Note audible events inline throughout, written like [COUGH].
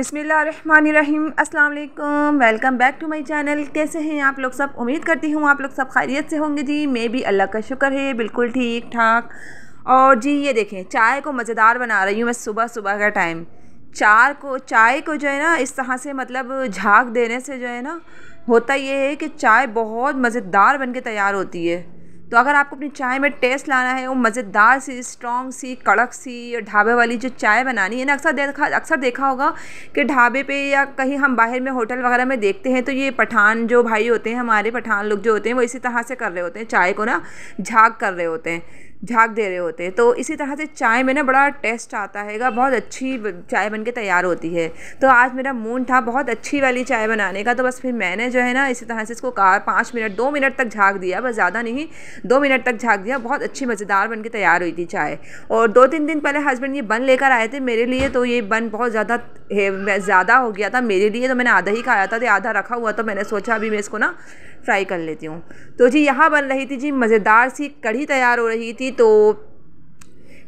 बिसमीम अल्लाम welcome back to my channel कैसे हैं आप लोग सब उम्मीद करती हूँ आप लोग सब खैरियत से होंगे जी मैं भी अल्लाह का शुक्र है बिल्कुल ठीक ठाक और जी ये देखें चाय को मज़ेदार बना रही हूँ मैं सुबह सुबह का टाइम चार को चाय को जो है ना इस तरह से मतलब झाग देने से जो है ना होता ये है कि चाय बहुत मज़ेदार बन के तैयार होती है तो अगर आपको अपनी चाय में टेस्ट लाना है वो मज़ेदार सी स्ट्रॉन्ग सी कड़क सी ढाबे वाली जो चाय बनानी है ना अक्सर देखा अक्सर देखा होगा कि ढाबे पे या कहीं हम बाहर में होटल वगैरह में देखते हैं तो ये पठान जो भाई होते हैं हमारे पठान लोग जो होते हैं वो इसी तरह से कर रहे होते हैं चाय को ना झाग कर रहे होते हैं झाग दे रहे होते हैं तो इसी तरह से चाय में ना बड़ा टेस्ट आता हैगा बहुत अच्छी चाय बन के तैयार होती है तो आज मेरा मूड था बहुत अच्छी वाली चाय बनाने का तो बस फिर मैंने जो है ना इसी तरह से इसको कहा पाँच मिनट दो मिनट तक झाग दिया बस ज़्यादा नहीं दो मिनट तक झाग दिया बहुत अच्छी मज़ेदार बन के तैयार हुई थी चाय और दो तीन दिन पहले हस्बैंड ये बन लेकर आए थे मेरे लिए तो ये बन बहुत ज़्यादा ज़्यादा हो गया था मेरे लिए तो मैंने आधा ही खाया था तो आधा रखा हुआ तो मैंने सोचा अभी मैं इसको ना फ्राई कर लेती हूँ तो जी यहाँ बन रही थी जी मज़ेदार सी कढ़ी तैयार हो रही थी तो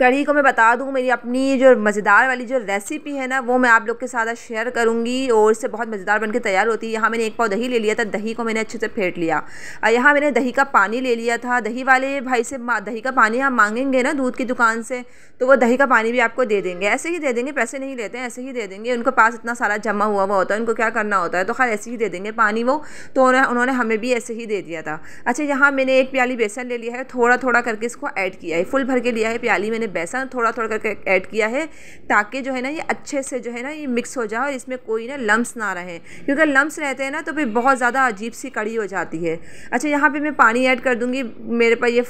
कढ़ी को मैं बता दूँ मेरी अपनी जो मज़ेदार वाली जो रेसिपी है ना वो मैं आप लोग के साथ शेयर करूँगी और इससे बहुत मज़ेदार बनकर तैयार होती है यहाँ मैंने एक पाव दही ले लिया था दही को मैंने अच्छे से फेंट लिया और यहाँ मैंने दही का पानी ले लिया था दही वाले भाई से दही का पानी आप मांगेंगे ना दूध की दुकान से तो वो दही का पानी भी आपको दे देंगे ऐसे ही दे देंगे पैसे नहीं लेते हैं ऐसे ही दे देंगे उनके पास इतना सारा जमा हुआ हुआ होता है उनको क्या करना होता है तो खैर ऐसे ही दे देंगे पानी वो तो उन्होंने हमें भी ऐसे ही दे दिया था अच्छा यहाँ मैंने एक प्याली बेसन ले लिया है थोड़ा थोड़ा करके इसको ऐड किया है फुल भर के लिया है प्याली मैंने मैंने बेसन थोड़ा थोड़ा करके ऐड किया है ताकि जो है ना ये अच्छे से जो है ना ये मिक्स हो जाए और इसमें कोई ना लम्स ना रहे क्योंकि लम्स रहते हैं ना तो फिर बहुत ज़्यादा अजीब सी कड़ी हो जाती है अच्छा यहाँ पर मैं पानी ऐड कर दूँगी मेरे पास ये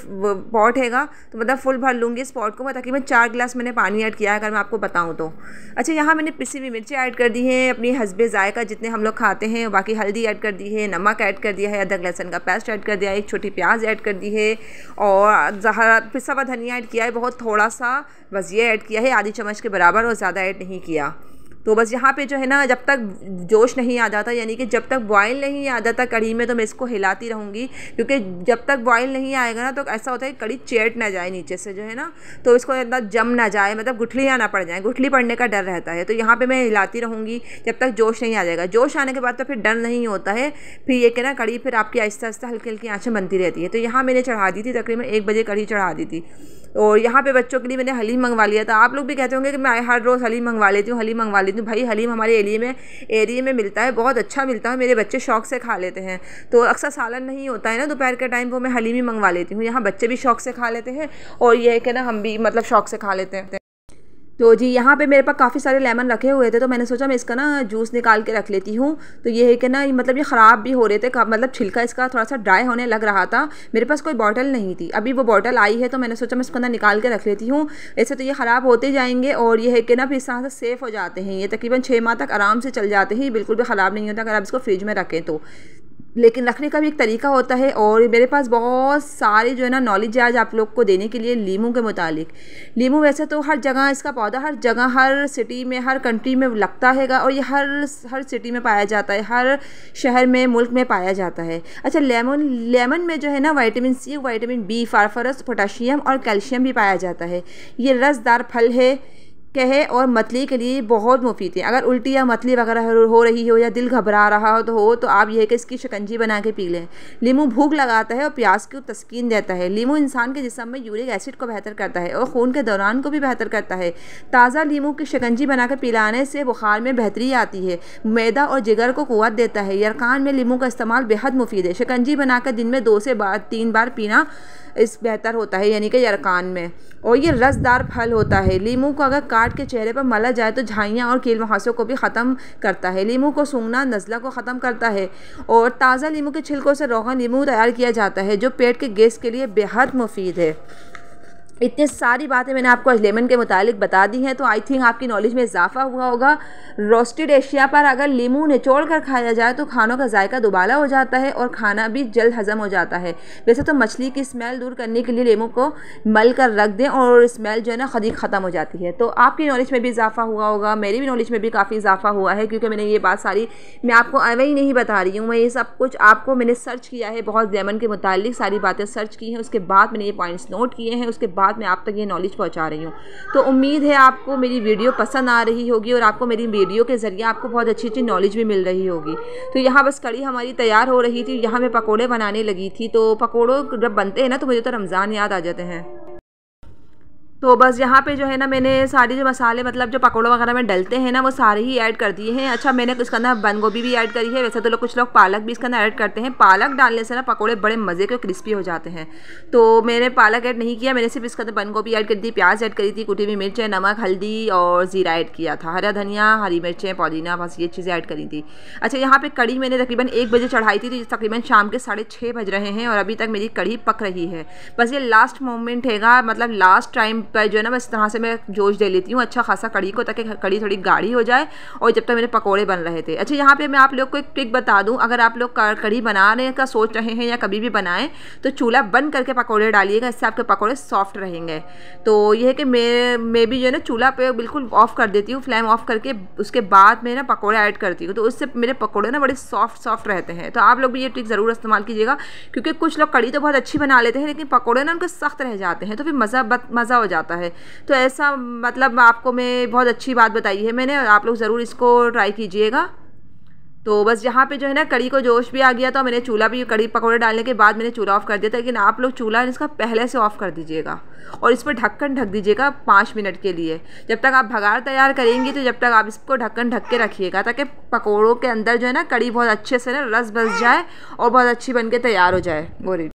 पॉट हैगा तो मतलब फुल भर लूँगी इस पॉट को मैं तकरीबन चार गिलास मैंने पानी ऐड किया है अगर मैं आपको बताऊँ तो अच्छा यहाँ मैंने पिसी हुई मिर्ची ऐड कर दी है अपनी हसबे ज़ायका जितने हम लोग खाते हैं बाकी हल्दी ऐड कर दी है नमक ऐड कर दिया है अदरक लहसन का पेस्ट ऐड कर दिया है एक छोटी प्याज ऐड कर दी है और जहरा पिसा हुआ धनिया ऐड किया है बहुत थोड़ा थोड़ा सा बस ये ऐड किया है आधी चम्मच के बराबर और ज़्यादा ऐड नहीं किया तो बस यहाँ पे जो है ना जब तक जोश नहीं आ जाता यानी कि जब तक बॉयल नहीं आ जाता कढ़ी में तो मैं इसको हिलाती रहूँगी क्योंकि जब तक बॉयल नहीं आएगा ना तो ऐसा होता है कि कढ़ी चेट ना जाए नीचे से जो है ना तो इसको इतना जम ना जाए मतलब गुठलियाँ ना पड़ जाए गुठली पड़ने का डर रहता है तो यहाँ पर मैं हिलाती रहूँगी जब तक जोश नहीं आ जाएगा जोश आने के बाद तो फिर डर नहीं होता है फिर ये कहना कढ़ी फिर आपकी आहिस्ता आहिस्ता हल्की हल्की आँचें बनती रहती है तो यहाँ मैंने चढ़ा दी थी तकरीबन एक बजे कढ़ी चढ़ा दी थी और यहाँ पे बच्चों के लिए मैंने हलीम मंगवा लिया था आप लोग भी कहते होंगे कि मैं हर रोज़ हलीम मंगवा लेती हूँ हलीम मंगवा लेती हूँ भाई हलीम हमारे एरिए में एरिए में मिलता है बहुत अच्छा मिलता है मेरे बच्चे शौक से खा लेते हैं तो अक्सर सालन नहीं होता है ना दोपहर के टाइम वो मैं हलीम ही मंगवा लेती हूँ यहाँ बच्चे भी शौक से खा लेते हैं और यह है कि ना हम भी मतलब शौक से खा लेते हैं तो जी यहाँ पे मेरे पास काफ़ी सारे लेमन रखे हुए थे तो मैंने सोचा मैं इसका ना जूस निकाल के रख लेती हूँ तो ये है कि ना मतलब ये ख़राब भी हो रहे थे मतलब छिलका इसका थोड़ा सा ड्राई होने लग रहा था मेरे पास कोई बॉटल नहीं थी अभी वो बॉटल आई है तो मैंने सोचा मैं इसको अंदर निकाल के रख लेती हूँ ऐसे तो ये ख़राब होते जाएंगे और ये है कि ना फिर इस तरह से सेफ़ हो जाते हैं ये तकरीबन छः माह तक आराम से चल जाते हैं बिल्कुल भी ख़राब नहीं होता अगर आप इसको फ्रिज में रखें तो लेकिन रखने का भी एक तरीका होता है और मेरे पास बहुत सारे जो है ना नॉलेज आज आप लोग को देने के लिए लीमू के मुतालिक लीमू वैसे तो हर जगह इसका पौधा हर जगह हर सिटी में हर कंट्री में लगता हैगा और ये हर हर सिटी में पाया जाता है हर शहर में मुल्क में पाया जाता है अच्छा लेमन लेमन में जो है ना vitamin C vitamin B phosphorus potassium और कैल्शियम भी पाया जाता है ये रसदार फल है कहे है और मतली के लिए बहुत मुफीद है अगर उल्टी या मतली वगैरह हो रही हो या दिल घबरा रहा हो तो हो तो आप यह कि इसकी शिकंजी बना के पी लें लीमू भूख लगाता है और प्यास को तस्किन देता है लीमू इंसान के जिसम में यूरिक एसिड को बेहतर करता है और खून के दौरान को भी बेहतर करता है ताज़ा लीमू की शिकंजी बनाकर पिलाने से बुखार में बेहतरी आती है मैदा और जिगर को कुत देता है यरकान में लीमू का इस्तेमाल बेहद मुफीद है शिकंजी बनाकर दिन में दो से बार तीन बार पीना इस बेहतर होता है यानी कि यरकान में और ये रसदार फल होता है लीमू को अगर काट के चेहरे पर मला जाए तो झाइयाँ और कील मुहासों को भी ख़त्म करता है लीमू को सूंघना नज़ला को ख़त्म करता है और ताज़ा लीमू के छिलकों से रोगन नींबू तैयार किया जाता है जो पेट के गैस के लिए बेहद मुफीद है इतनी सारी बातें मैंने आपको लेमन के मुतालिक बता दी हैं तो आई थिंक आपकी नॉलेज में इजाफा हुआ होगा रोस्टेड एशिया पर अगर लीमू निचोड़ कर खाया जाए तो खानों का जायका दुबाला हो जाता है और खाना भी जल्द हजम हो जाता है वैसे तो मछली की स्मेल दूर करने के लिए लेमू को मल कर रख दें और स्मेल जो है ना खरीद ख़त्म हो जाती है तो आपकी नॉलेज में भी इजाफा हुआ होगा मेरी भी नॉलेज में भी काफ़ी इजाफा हुआ है क्योंकि मैंने ये बात सारी मैं आपको अवे ही नहीं बता रही हूँ मैं ये सब कुछ आपको मैंने सर्च किया है बहुत लेमन के मुतालिक सारी बातें सर्च की हैं उसके बाद मैंने ये पॉइंट्स नोट किए हैं उसके बाद बाद मैं आप तक ये नॉलेज पहुंचा रही हूँ तो उम्मीद है आपको मेरी वीडियो पसंद आ रही होगी और आपको मेरी वीडियो के ज़रिए आपको बहुत अच्छी अच्छी नॉलेज भी मिल रही होगी तो यहाँ बस कड़ी हमारी तैयार हो रही थी यहाँ मैं पकौड़े बनाने लगी थी तो पकौड़ों जब बनते हैं ना तो मुझे तो रमज़ान याद आ जाते हैं तो बस यहाँ पे जो है ना मैंने सारे जो मसाले मतलब जो पकौड़े वगैरह में डलते हैं ना वो सारे ही ऐड कर दिए हैं अच्छा मैंने इसके अंदर बंद गोभी भी ऐड करी है वैसे तो लोग कुछ लोग पालक भी इसके अंदर ऐड करते हैं पालक डालने से ना पकौड़े बड़े मज़े के क्रिस्पी हो जाते हैं तो मैंने पालक ऐड नहीं किया मैंने सिर्फ इसके अंदर बंद गोभी ऐड कर दी प्याज ऐड करी थी कुटी हुई मिर्चें नमक हल्दी और ज़ीरा ऐड किया था हरा धनिया हरी मिर्चें पुदीना बस ये चीज़ें ऐड करी थी अच्छा यहाँ पर कड़ी मैंने तकरीबन एक बजे चढ़ाई थी तो तकरीबन शाम के साढ़े छः बज रहे हैं और अभी तक मेरी कड़ी पक रही है बस ये लास्ट मोमेंट हैगा मतलब लास्ट टाइम पर जो है ना बस तरह से मैं जोश दे लेती हूँ अच्छा खासा कड़ी को ताकि कड़ी थोड़ी गाढ़ी हो जाए और जब तक तो मेरे पकौड़े बन रहे थे अच्छा यहाँ पर मैं आप लोग को एक ट्रिक बता दूँ अगर आप लोग कड़ी बनाने का सोच रहे हैं या कभी भी बनाएँ तो चूल्हा बंद करके पकौड़े डालिएगा इससे आपके पकौड़े सॉफ्ट रहेंगे तो यह है कि मैं मैं भी जो है ना चूल्हा पे बिल्कुल ऑफ़ कर देती हूँ फ्लेम ऑफ़ करके उसके बाद मैं ना पकौड़े ऐड करती हूँ तो उससे मेरे पकौड़े ना बड़े सॉफ्ट सॉफ्ट रहते हैं तो आप लोग भी ये ट्रिक ज़रूर इस्तेमाल कीजिएगा क्योंकि कुछ लोग कड़ी तो बहुत अच्छी बना लेते हैं लेकिन पकौड़े ना उनके सख्त रह जाते हैं तो फिर मज़ा मज़ा हो जाता है जाता है तो ऐसा मतलब आपको मैं बहुत अच्छी बात बताई है मैंने आप लोग ज़रूर इसको ट्राई कीजिएगा तो बस यहाँ पे जो है ना कड़ी को जोश भी आ गया तो मैंने चूल्हा भी कड़ी पकौड़े डालने के बाद मैंने चूल्हा ऑफ़ कर दिया था लेकिन आप लोग चूल्हा इसका पहले से ऑफ़ कर दीजिएगा और इस पर ढक्कन ढक दीजिएगा पाँच मिनट के लिए जब तक आप भगार तैयार करेंगे तो जब तक आप इसको ढक्कन ढक के रखिएगा ताकि पकौड़ों के अंदर जो है ना कड़ी बहुत अच्छे से ना रस बस जाए और बहुत अच्छी बन तैयार हो जाए गोरी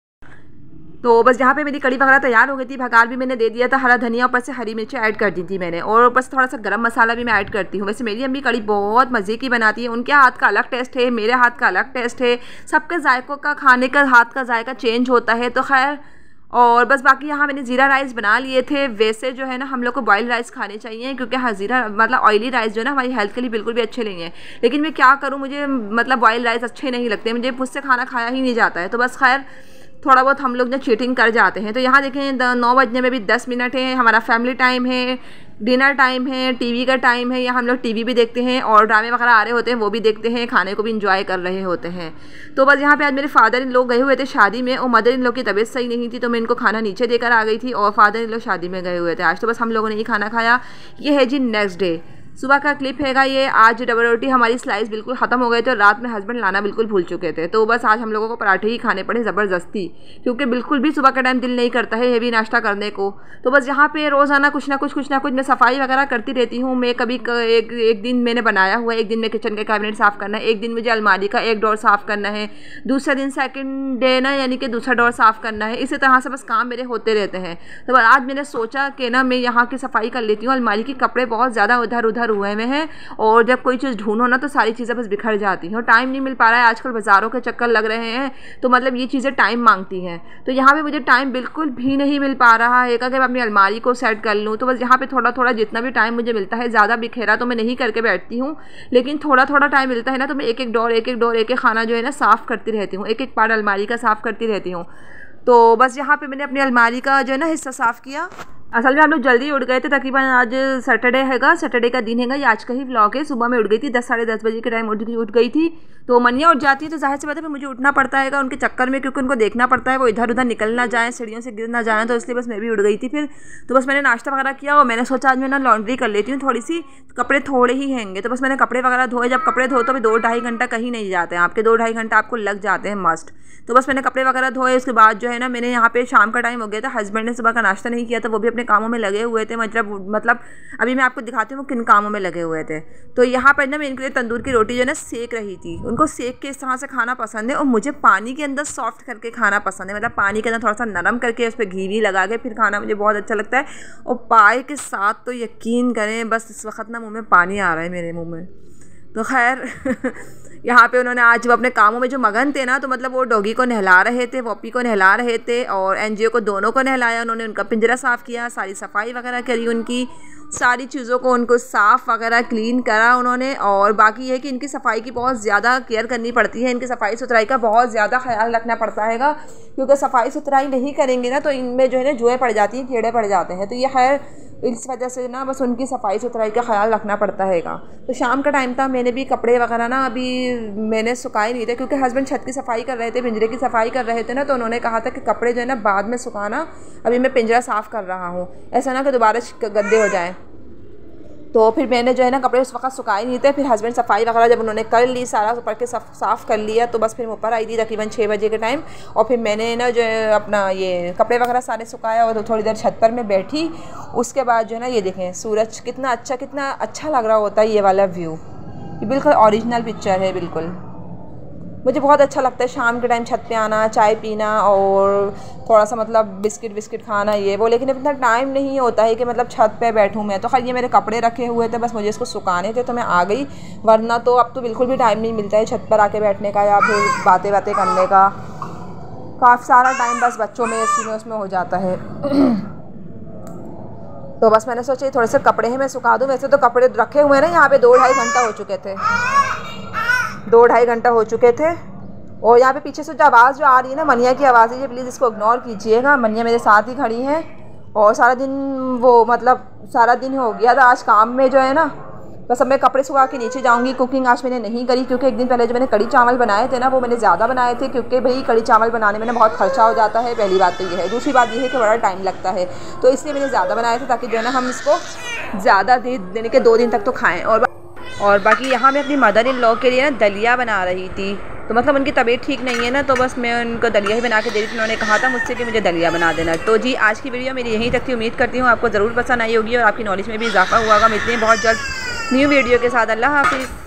तो बस यहाँ पे मेरी कड़ी वगैरह तैयार हो गई थी भगाल भी मैंने दे दिया था हरा धनिया ऊपर से हरी मिर्ची ऐड कर दी थी मैंने और बस थोड़ा सा गर्म मसाला भी मैं ऐड करती हूँ वैसे मेरी अम्मी कड़ी बहुत मज़े की बनाती है उनके हाथ का अलग टेस्ट है मेरे हाथ का अलग टेस्ट है सबके जायकों का खाने का हाथ का जायका चेंज होता है तो खैर और बस बाकी यहाँ मैंने ज़ीरा राइस बना लिए थे वैसे जो है ना हम लोग को बॉयल राइस खाने चाहिए क्योंकि हाँ ज़ीरा मतलब ऑयली राइस जो है ना हमारी हेल्थ के लिए बिल्कुल भी अच्छे नहीं है लेकिन मैं क्या करूँ मुझे मतलब बॉयल राइस अच्छे नहीं लगते मुझे मुझसे खाना खाया ही नहीं जाता है तो बस खैर थोड़ा बहुत हम लोग जब चीटिंग कर जाते हैं तो यहाँ देखें नौ बजने में भी दस मिनट है हमारा फैमिली टाइम है डिनर टाइम है टीवी का टाइम है यहाँ हम लोग टीवी भी देखते हैं और ड्रामे वगैरह आ रहे होते हैं वो भी देखते हैं खाने को भी इंजॉय कर रहे होते हैं तो बस यहाँ पे आज मेरे फादर इन लोग गए हुए थे शादी में और मदर इन लोग की तबीयत सही नहीं थी तो मैं इनको खाना नीचे देकर आ गई थी और फादर इन लोग शादी में गए हुए थे आज तो बस हम लोगों ने ही खाना खाया ये है जी नेक्स्ट डे सुबह का क्लिप हैगा ये आज डबल रोटी हमारी स्लाइस बिल्कुल ख़त्म हो गए थे और रात में हस्बैंड लाना बिल्कुल भूल चुके थे तो बस आज हम लोगों को पराठे ही खाने पड़े ज़बरदस्ती क्योंकि बिल्कुल भी सुबह का टाइम दिल नहीं करता है हेवी नाश्ता करने को तो बस यहाँ पे रोज़ाना कुछ ना कुछ कुछ ना कुछ मैं सफाई वगैरह करती रहती हूँ मैं कभी एक एक दिन मैंने बनाया हुआ एक दिन मैं किचन का कैबिनेट साफ़ करना है एक दिन मुझे अलमारी का एक डोर साफ़ करना है दूसरा दिन सेकेंड डे ना यानी कि दूसरा डोर साफ़ करना है इसी तरह से बस काम मेरे होते रहते हैं तो आज मैंने सोचा कि ना मैं यहाँ की सफाई कर लेती हूँ अलमारी के कपड़े बहुत ज़्यादा उधर उधर इधर हुए हुए हैं और जब कोई चीज़ ढूंढो ना तो सारी चीज़ें बस बिखर जाती हैं और टाइम नहीं मिल पा रहा है आजकल बाज़ारों के चक्कर लग रहे हैं तो मतलब ये चीज़ें टाइम मांगती हैं तो यहाँ पर मुझे टाइम बिल्कुल भी नहीं मिल पा रहा है कि मैं अपनी अलमारी को सेट कर लूँ तो बस यहाँ पर थोड़ा थोड़ा जितना भी टाइम मुझे मिलता है ज़्यादा बिखेरा तो मैं नहीं करके बैठती हूँ लेकिन थोड़ा थोड़ा टाइम मिलता है ना तो मैं एक एक डोर एक एक डोर एक एक खाना जो है ना साफ़ करती रहती हूँ एक एक पार्ट अलमारी का साफ़ करती रहती हूँ तो बस यहाँ पे मैंने अपनी अलमारी का जो है ना हिस्सा साफ़ किया असल में हम लोग जल्दी उठ गए थे तकरीबन आज सैटरडे हैगा सैटरडे का दिन हैगा ये आज का ही व्लॉग है सुबह में उठ गई थी दस साढ़े दस बजे के टाइम उठ उठ गई थी तो मनिया उठ जाती है तो जाहिर सी बात है मुझे उठना पड़ता है उनके चक्कर में क्योंकि उनको देखना पड़ता है वो इधर उधर निकल ना जाएँ सीढ़ियों से गिर ना जाएँ तो इसलिए बस मैं भी उठ गई थी फिर तो बस मैंने नाश्ता वगैरह किया और मैंने सोचा आज मैं ना लॉन्ड्री कर लेती हूँ थोड़ी सी कपड़े थोड़े ही हैंगे तो बस मैंने कपड़े वगैरह धोए जब कपड़े धोए तो अभी दो ढाई घंटा कहीं नहीं जाते हैं आपके दो ढाई घंटा आपको लग जाते हैं मस्ट तो बस मैंने कपड़े वगैरह धोए उसके बाद जो है ना मैंने यहाँ पे शाम का टाइम हो गया था हस्बैंड ने सुबह का नाश्ता नहीं किया था वो भी अपने कामों में लगे हुए थे मतलब मतलब अभी मैं आपको दिखाती हूँ वो किन कामों में लगे हुए थे तो यहाँ पर ना मैं इनके लिए तंदूर की रोटी जो है ना सेक रही थी उनको सेक के इस तरह से खाना पसंद है और मुझे पानी के अंदर सॉफ्ट करके खाना पसंद है मतलब पानी के अंदर थोड़ा सा नरम करके उस पर घी भी लगा के फिर खाना मुझे बहुत अच्छा लगता है और पाए के साथ तो यकीन करें बस इस वक्त ना मुँह में पानी आ रहा है मेरे मुँह में तो खैर [LAUGHS] यहाँ पे उन्होंने आज वो अपने कामों में जो मगन थे ना तो मतलब वो डॉगी को नहला रहे थे पॉपी को नहला रहे थे और एनजीओ को दोनों को नहलाया उन्होंने उनका पिंजरा साफ़ किया सारी सफाई वगैरह करी उनकी सारी चीज़ों को उनको साफ़ वगैरह क्लीन करा उन्होंने और बाकी है कि इनकी सफाई की बहुत ज़्यादा केयर करनी पड़ती है इनकी सफाई सुथराई का बहुत ज़्यादा ख्याल रखना पड़ता हैगा क्योंकि सफाई सुथराई नहीं करेंगे ना तो इनमें जो है ना जुए पड़ जाती हैं कीड़े पड़ जाते हैं तो ये खैर इस वजह से ना बस उनकी सफाई सुथराई का ख्याल रखना पड़ता हैगा तो शाम का टाइम था मैंने भी कपड़े वगैरह ना अभी मैंने सुखाए नहीं थे क्योंकि हस्बैंड छत की सफाई कर रहे थे पिंजरे की सफाई कर रहे थे ना तो उन्होंने कहा था कि कपड़े जो है ना बाद में सुखाना अभी मैं पिंजरा साफ़ कर रहा हूँ ऐसा ना कि दोबारा गंदे हो जाएँ तो फिर मैंने जो है ना कपड़े उस वक्त सुखाए नहीं थे फिर हस्बैंड सफाई वगैरह जब उन्होंने कर ली सारा ऊपर के सफ, साफ़ कर लिया तो बस फिर ऊपर आई थी तकरीबन छः बजे के टाइम और फिर मैंने ना जो है अपना ये कपड़े वगैरह सारे सुखाया और थोड़ी देर छत पर मैं बैठी उसके बाद जो है ना ये देखें सूरज कितना अच्छा कितना अच्छा लग रहा होता है ये वाला व्यू ये बिल्कुल औरिजिनल पिक्चर है बिल्कुल मुझे बहुत अच्छा लगता है शाम के टाइम छत पे आना चाय पीना और थोड़ा सा मतलब बिस्किट बिस्किट खाना ये वो लेकिन अब इतना टाइम नहीं होता है कि मतलब छत पे बैठूँ मैं तो खैर ये मेरे कपड़े रखे हुए थे बस मुझे इसको सुखाने थे तो मैं आ गई वरना तो अब तो बिल्कुल भी टाइम नहीं मिलता है छत पर आके बैठने का या फिर बातें बातें करने का काफ़ी सारा टाइम बस बच्चों में इसी में उसमें हो जाता है [CLEARS THROAT] तो बस मैंने सोचा थोड़े से कपड़े हैं मैं सुखा दूँ वैसे तो कपड़े रखे हुए हैं ना यहाँ पे दो ढाई घंटा हो चुके थे दो ढाई घंटा हो चुके थे और यहाँ पे पीछे से जो आवाज़ जो आ रही है ना मनिया की आवाज़ है ये प्लीज़ इसको इग्नोर कीजिएगा मनिया मेरे साथ ही खड़ी हैं और सारा दिन वो मतलब सारा दिन हो गया था आज काम में जो है ना बस अब मैं कपड़े सुखा के नीचे जाऊंगी कुकिंग आज मैंने नहीं करी क्योंकि एक दिन पहले जो मैंने कड़ी चावल बनाए थे ना वो मैंने ज़्यादा बनाए थे क्योंकि भाई कड़ी चावल बनाने में ना बहुत खर्चा हो जाता है पहली बात तो ये है दूसरी बात ये है कि बड़ा टाइम लगता है तो इसलिए मैंने ज़्यादा बनाए थे ताकि जो है ना हम इसको ज़्यादा देर देने के दो दिन तक तो खाएँ और और बाकी यहाँ मैं अपनी मदर इन लॉ के लिए ना दलिया बना रही थी तो मतलब उनकी तबीयत ठीक नहीं है ना तो बस मैं उनको दलिया ही बना के दे रही थी उन्होंने कहा था मुझसे कि मुझे दलिया बना देना तो जी आज की वीडियो मेरी यहीं तक थी उम्मीद करती हूँ आपको ज़रूर पसंद आई होगी और आपकी नॉलेज में भी इजाफा हुआ होगा मिलते हैं बहुत जल्द न्यू वीडियो के साथ अल्लाह हाफिज़